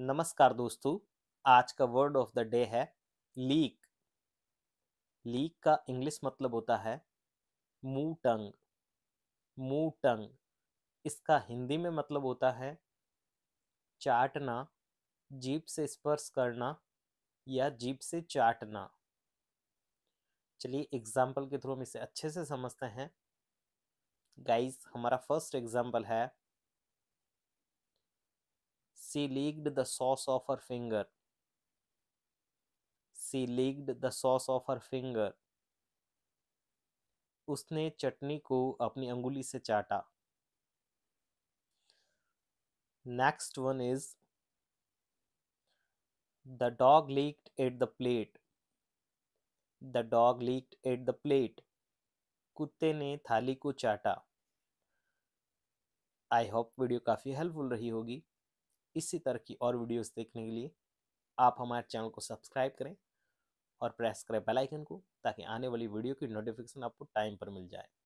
नमस्कार दोस्तों आज का वर्ड ऑफ द डे है लीक लीक का इंग्लिश मतलब होता है मू टंग मू टंग इसका हिंदी में मतलब होता है चाटना जीप से स्पर्श करना या जीप से चाटना चलिए एग्जाम्पल के थ्रू हम इसे अच्छे से समझते हैं गाइस हमारा फर्स्ट एग्जाम्पल है She licked the sauce off her finger. She licked the sauce off her finger. उसने चटनी को अपनी अंगुली से चाटा next one is the dog licked at the plate the dog licked at the plate कुत्ते ने थाली को चाटा आई होप वीडियो काफ़ी हेल्पफुल रही होगी इसी तरह की और वीडियोस देखने के लिए आप हमारे चैनल को सब्सक्राइब करें और प्रेस करें बेल आइकन को ताकि आने वाली वीडियो की नोटिफिकेशन आपको टाइम पर मिल जाए